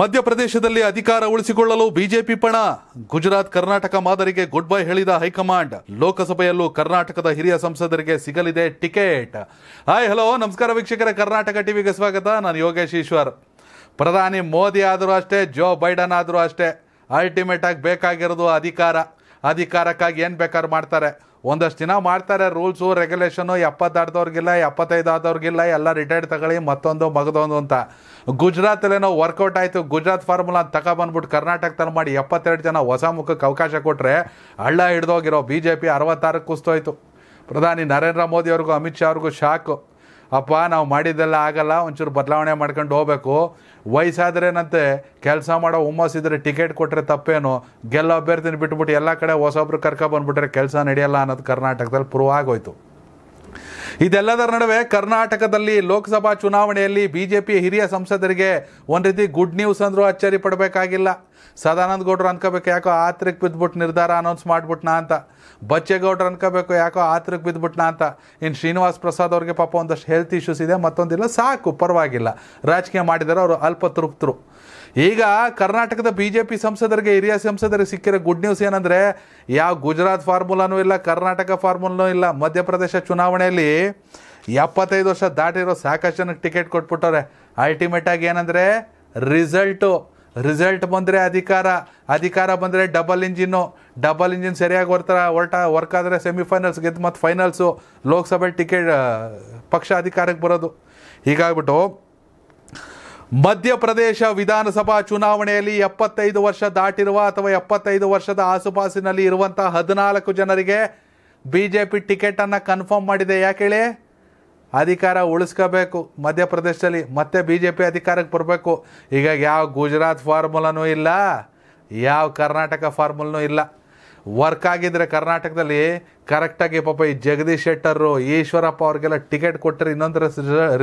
ಮಧ್ಯಪ್ರದೇಶದಲ್ಲಿ ಅಧಿಕಾರ ಉಳಿಸಿಕೊಳ್ಳಲು ಬಿಜೆಪಿ ಪಣ ಗುಜರಾತ್ ಕರ್ನಾಟಕ ಮಾದರಿಗೆ ಗುಡ್ ಬೈ ಹೇಳಿದ ಹೈಕಮಾಂಡ್ ಲೋಕಸಭೆಯಲ್ಲೂ ಕರ್ನಾಟಕದ ಹಿರಿಯ ಸಂಸದರಿಗೆ ಸಿಗಲಿದೆ ಟಿಕೆಟ್ ಹಾಯ್ ಹಲೋ ನಮಸ್ಕಾರ ವೀಕ್ಷಕರ ಕರ್ನಾಟಕ ಟಿವಿಗೆ ಸ್ವಾಗತ ನಾನು ಯೋಗೇಶ್ ಈಶ್ವರ್ ಪ್ರಧಾನಿ ಮೋದಿ ಆದರೂ ಅಷ್ಟೇ ಜೋ ಬೈಡನ್ ಆದರೂ ಅಷ್ಟೇ ಅಲ್ಟಿಮೇಟ್ ಆಗಿ ಬೇಕಾಗಿರೋದು ಅಧಿಕಾರ ಅಧಿಕಾರಕ್ಕಾಗಿ ಏನು ಬೇಕಾದ್ರೂ ಮಾಡ್ತಾರೆ ಒಂದಷ್ಟು ದಿನ ಮಾಡ್ತಾರೆ ರೂಲ್ಸು ರೆಗ್ಯುಲೇಷನು ಎಪ್ಪತ್ತಾಡ್ದವ್ರಿಗಿಲ್ಲ ಎಪ್ಪತ್ತೈದು ಆದವ್ರಿಗಿಲ್ಲ ಎಲ್ಲ ರಿಟೈರ್ಡ್ ತಗೊಳ್ಳಿ ಮತ್ತೊಂದು ಮಗದೊಂದು ಅಂತ ಗುಜರಾತಲ್ಲೇನೋ ವರ್ಕೌಟ್ ಆಯಿತು ಗುಜರಾತ್ ಫಾರ್ಮುಲಾ ಅಂತ ಕರ್ನಾಟಕ ತನ್ನ ಮಾಡಿ ಎಪ್ಪತ್ತೆರಡು ಜನ ಹೊಸ ಮುಖಕ್ಕೆ ಅವಕಾಶ ಕೊಟ್ಟರೆ ಹಳ್ಳ ಹಿಡ್ದೋಗಿರೋ ಬಿ ಜೆ ಪಿ ಅರವತ್ತಾರಕ್ಕೆ ಕುಸ್ತೋಯ್ತು ಪ್ರಧಾನಿ ನರೇಂದ್ರ ಮೋದಿ ಅವ್ರಿಗೂ ಅಮಿತ್ ಶಾ ಅವ್ರಿಗೂ ಶಾಕು ಅಪ್ಪ ನಾವು ಮಾಡಿದ್ದೆಲ್ಲ ಆಗಲ್ಲ ಒಂಚೂರು ಬದಲಾವಣೆ ಮಾಡ್ಕೊಂಡು ಹೋಗ್ಬೇಕು ವಯಸ್ಸಾದ್ರೇನಂತೆ ಕೆಲಸ ಮಾಡೋ ಹುಮ್ಮಸ್ ಇದ್ರೆ ಟಿಕೆಟ್ ಕೊಟ್ಟರೆ ತಪ್ಪೇನು ಗೆಲ್ಲೋ ಅಭ್ಯರ್ಥಿನ ಬಿಟ್ಬಿಟ್ಟು ಎಲ್ಲ ಕಡೆ ಹೊಸೊಬ್ರು ಕರ್ಕೊ ಬಂದ್ಬಿಟ್ರೆ ಕೆಲಸ ನಡೆಯಲ್ಲ ಅನ್ನೋದು ಕರ್ನಾಟಕದಲ್ಲಿ ಪ್ರೂವ್ ಆಗೋಯ್ತು ಇದೆಲ್ಲದರ ನಡುವೆ ಕರ್ನಾಟಕದಲ್ಲಿ ಲೋಕಸಭಾ ಚುನಾವಣೆಯಲ್ಲಿ ಬಿಜೆಪಿ ಹಿರಿಯ ಸಂಸದರಿಗೆ ಒಂದು ರೀತಿ ಗುಡ್ ನ್ಯೂಸ್ ಅಂದರೂ ಅಚ್ಚರಿ ಪಡಬೇಕಾಗಿಲ್ಲ ಸದಾನಂದ ಗೌಡರು ಅನ್ಕೋಬೇಕು ಯಾಕೋ ಆತ್ರಕ್ಕೆ ಬಿದ್ಬಿಟ್ ನಿರ್ಧಾರ ಅನೌನ್ಸ್ ಮಾಡಿಬಿಟ್ನಾ ಅಂತ ಬಚ್ಚೇಗೌಡರು ಅನ್ಕೋಬೇಕು ಯಾಕೋ ಆತ್ರಕ್ಕೆ ಬಿದ್ಬಿಟ್ನಾ ಅಂತ ಇನ್ನು ಶ್ರೀನಿವಾಸ್ ಪ್ರಸಾದ್ ಅವ್ರಿಗೆ ಪಾಪ ಒಂದಷ್ಟು ಹೆಲ್ತ್ ಇಶ್ಯೂಸ್ ಇದೆ ಮತ್ತೊಂದಿಲ್ಲ ಸಾಕು ಪರವಾಗಿಲ್ಲ ರಾಜಕೀಯ ಮಾಡಿದರೆ ಅವರು ಅಲ್ಪ ತೃಪ್ತರು ಈಗ ಕರ್ನಾಟಕದ ಬಿ ಜೆ ಪಿ ಸಂಸದರಿಗೆ ಹಿರಿಯ ಸಂಸದರಿಗೆ ಸಿಕ್ಕಿರೋ ಗುಡ್ ನ್ಯೂಸ್ ಏನಂದರೆ ಯಾವ ಗುಜರಾತ್ ಫಾರ್ಮುಲಾನೂ ಇಲ್ಲ ಕರ್ನಾಟಕ ಫಾರ್ಮುಲಾನೂ ಇಲ್ಲ ಮಧ್ಯಪ್ರದೇಶ ಚುನಾವಣೆಯಲ್ಲಿ ಎಪ್ಪತ್ತೈದು ವರ್ಷ ದಾಟಿರೋ ಸಾಕಷ್ಟು ಜನಕ್ಕೆ ಟಿಕೆಟ್ ಕೊಟ್ಬಿಟ್ಟವ್ರೆ ಆಗಿ ಏನಂದರೆ ರಿಸಲ್ಟು ರಿಸಲ್ಟ್ ಬಂದರೆ ಅಧಿಕಾರ ಅಧಿಕಾರ ಬಂದರೆ ಡಬಲ್ ಇಂಜಿನ್ನು ಡಬಲ್ ಇಂಜಿನ್ ಸರಿಯಾಗಿ ಹೊರ್ತಾರೆ ಹೊರಟ ವರ್ಕ್ ಆದರೆ ಸೆಮಿಫೈನಲ್ಸ್ ಗೆದ್ದು ಮತ್ತು ಫೈನಲ್ಸು ಲೋಕಸಭೆ ಟಿಕೆಟ್ ಪಕ್ಷ ಅಧಿಕಾರಕ್ಕೆ ಬರೋದು ಹೀಗಾಗ್ಬಿಟ್ಟು ಮಧ್ಯಪ್ರದೇಶ ವಿಧಾನಸಭಾ ಚುನಾವಣೆಯಲ್ಲಿ ಎಪ್ಪತ್ತೈದು ವರ್ಷ ದಾಟಿರುವ ಅಥವಾ ಎಪ್ಪತ್ತೈದು ವರ್ಷದ ಆಸುಪಾಸಿನಲ್ಲಿ ಇರುವಂತಹ ಹದಿನಾಲ್ಕು ಜನರಿಗೆ ಬಿ ಜೆ ಪಿ ಟಿಕೆಟನ್ನು ಕನ್ಫರ್ಮ್ ಮಾಡಿದೆ ಯಾಕೆ ಹೇಳಿ ಅಧಿಕಾರ ಉಳಿಸ್ಕೋಬೇಕು ಮಧ್ಯಪ್ರದೇಶದಲ್ಲಿ ಮತ್ತೆ ಬಿ ಜೆ ಪಿ ಅಧಿಕಾರಕ್ಕೆ ಬರಬೇಕು ಈಗ ಯಾವ ಗುಜರಾತ್ ಫಾರ್ಮುಲಾನೂ ಇಲ್ಲ ಯಾವ ಕರ್ನಾಟಕ ಫಾರ್ಮುಲನೂ ಇಲ್ಲ ವರ್ಕ್ ಆಗಿದ್ದರೆ ಕರ್ನಾಟಕದಲ್ಲಿ ಕರೆಕ್ಟಾಗಿ ಪಾಪ ಈ ಜಗದೀಶ್ ಶೆಟ್ಟರು ಈಶ್ವರಪ್ಪ ಅವ್ರಿಗೆಲ್ಲ ಟಿಕೆಟ್ ಕೊಟ್ಟರೆ ಇನ್ನೊಂದು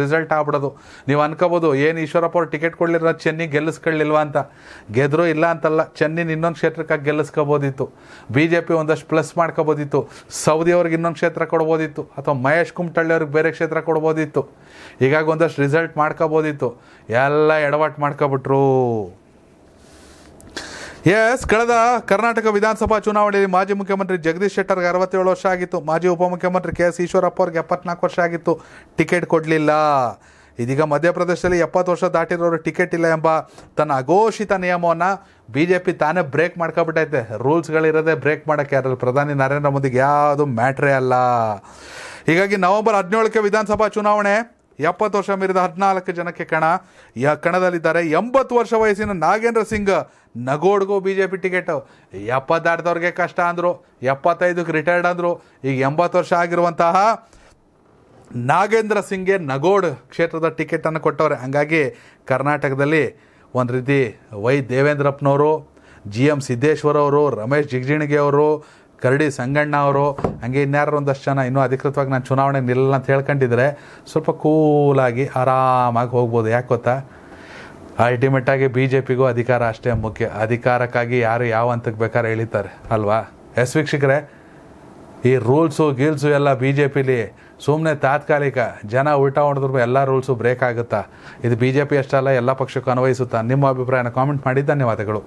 ರಿಸಲ್ಟ್ ಆಗ್ಬಿಡೋದು ನೀವು ಅನ್ಕೋಬೋದು ಏನು ಈಶ್ವರಪ್ಪ ಅವ್ರು ಟಿಕೆಟ್ ಕೊಡಲಿಲ್ಲ ಚೆನ್ನಿ ಗೆಲ್ಲಿಸ್ಕೊಳ್ಳಿಲ್ವ ಅಂತ ಗೆದ್ರೂ ಇಲ್ಲ ಅಂತಲ್ಲ ಚೆನ್ನಿನ ಇನ್ನೊಂದು ಕ್ಷೇತ್ರಕ್ಕಾಗಿ ಗೆಲ್ಲಿಸ್ಕೋಬೋದಿತ್ತು ಬಿ ಜೆ ಪಿ ಒಂದಷ್ಟು ಪ್ಲಸ್ ಮಾಡ್ಕೋಬೋದಿತ್ತು ಸೌದಿ ಅವ್ರಿಗೆ ಇನ್ನೊಂದು ಕ್ಷೇತ್ರ ಕೊಡ್ಬೋದಿತ್ತು ಅಥವಾ ಮಹೇಶ್ ಕುಮಟಳ್ಳಿ ಅವ್ರಿಗೆ ಬೇರೆ ಕ್ಷೇತ್ರ ಕೊಡ್ಬೋದಿತ್ತು ಈಗಾಗ ಒಂದಷ್ಟು ರಿಸಲ್ಟ್ ಮಾಡ್ಕೋಬೋದಿತ್ತು ಎಲ್ಲ ಎಡವಾಟ್ ಮಾಡ್ಕೊಬಿಟ್ರು ಎಸ್ ಕಳೆದ ಕರ್ನಾಟಕ ವಿಧಾನಸಭಾ ಚುನಾವಣೆಯಲ್ಲಿ ಮಾಜಿ ಮುಖ್ಯಮಂತ್ರಿ ಜಗದೀಶ್ ಶೆಟ್ಟರ್ಗೆ ಅರವತ್ತೇಳು ವರ್ಷ ಆಗಿತ್ತು ಮಾಜಿ ಉಪಮುಖ್ಯಮಂತ್ರಿ ಕೆ ಎಸ್ ಈಶ್ವರಪ್ಪ ಅವ್ರಿಗೆ ಎಪ್ಪತ್ನಾಲ್ಕು ವರ್ಷ ಆಗಿತ್ತು ಟಿಕೆಟ್ ಕೊಡಲಿಲ್ಲ ಇದೀಗ ಮಧ್ಯಪ್ರದೇಶದಲ್ಲಿ ಎಪ್ಪತ್ತು ವರ್ಷ ದಾಟಿರೋರು ಟಿಕೆಟ್ ಇಲ್ಲ ಎಂಬ ತನ್ನ ಅಘೋಷಿತ ನಿಯಮವನ್ನು ಬಿ ಜೆ ಪಿ ತಾನೇ ಬ್ರೇಕ್ ಮಾಡ್ಕೊಬಿಟ್ಟೈತೆ ರೂಲ್ಸ್ಗಳಿರೋದೇ ಬ್ರೇಕ್ ಮಾಡೋಕ್ಕೆ ಯಾರು ಪ್ರಧಾನಿ ನರೇಂದ್ರ ಮೋದಿಗೆ ಯಾವುದು ಮ್ಯಾಟ್ರೇ ಅಲ್ಲ ಹೀಗಾಗಿ ನವೆಂಬರ್ ಹದಿನೇಳಕ್ಕೆ ವಿಧಾನಸಭಾ ಚುನಾವಣೆ ಎಪ್ಪತ್ತು ವರ್ಷ ಮೀರಿದ ಹದಿನಾಲ್ಕು ಜನಕ್ಕೆ ಕಣ ಯ ಕಣದಲ್ಲಿದ್ದಾರೆ ಎಂಬತ್ತು ವರ್ಷ ವಯಸ್ಸಿನ ನಾಗೇಂದ್ರ ಸಿಂಗ್ ನಗೋಡ್ಗೂ ಬಿ ಜೆ ಪಿ ಟಿಕೆಟ್ ಎಪ್ಪತ್ತು ಕಷ್ಟ ಅಂದರು ಎಪ್ಪತ್ತೈದಕ್ಕೆ ರಿಟೈರ್ಡ್ ಅಂದರು ಈಗ ಎಂಬತ್ತು ವರ್ಷ ಆಗಿರುವಂತಹ ನಾಗೇಂದ್ರ ಸಿಂಗ್ಗೆ ನಗೋಡ್ ಕ್ಷೇತ್ರದ ಟಿಕೆಟನ್ನು ಕೊಟ್ಟವ್ರೆ ಹಂಗಾಗಿ ಕರ್ನಾಟಕದಲ್ಲಿ ಒಂದು ರೀತಿ ವೈ ದೇವೇಂದ್ರಪ್ಪನವರು ಜಿ ಎಂ ಸಿದ್ದೇಶ್ವರವರು ರಮೇಶ್ ಜಿಗಜಿಣಗಿ ಅವರು ಕರಡಿ ಸಂಗಣ್ಣ ಅವರು ಹಂಗೆ ಇನ್ಯಾರು ಒಂದಷ್ಟು ಜನ ಇನ್ನೂ ಅಧಿಕೃತವಾಗಿ ನಾನು ಚುನಾವಣೆ ನಿಲ್ಲ ಅಂತ ಹೇಳ್ಕೊಂಡಿದ್ರೆ ಸ್ವಲ್ಪ ಕೂಲಾಗಿ ಆರಾಮಾಗಿ ಹೋಗ್ಬೋದು ಯಾಕೆ ಗೊತ್ತಾ ಅಲ್ಟಿಮೇಟಾಗಿ ಬಿ ಜೆ ಪಿಗೂ ಅಧಿಕಾರ ಅಷ್ಟೇ ಮುಖ್ಯ ಅಧಿಕಾರಕ್ಕಾಗಿ ಯಾರು ಯಾವ ಹಂತಕ್ಕೆ ಬೇಕಾದ್ರೆ ಎಳಿತಾರೆ ಅಲ್ವಾ ಎಸ್ ವೀಕ್ಷಕರೇ ಈ ರೂಲ್ಸು ಗೀಲ್ಸು ಎಲ್ಲ ಬಿ ಜೆ ಪಿಲಿ ಸುಮ್ಮನೆ ತಾತ್ಕಾಲಿಕ ಜನ ಉಲ್ಟಾ ಹೊಡೆದ್ರು ಎಲ್ಲ ರೂಲ್ಸು ಬ್ರೇಕ್ ಆಗುತ್ತಾ ಇದು ಬಿ ಜೆ ಪಿ ಅಷ್ಟಲ್ಲ ಎಲ್ಲ ಪಕ್ಷಕ್ಕೂ ಅನ್ವಯಿಸುತ್ತಾ ನಿಮ್ಮ ಅಭಿಪ್ರಾಯನ ಕಾಮೆಂಟ್ ಮಾಡಿ ಧನ್ಯವಾದಗಳು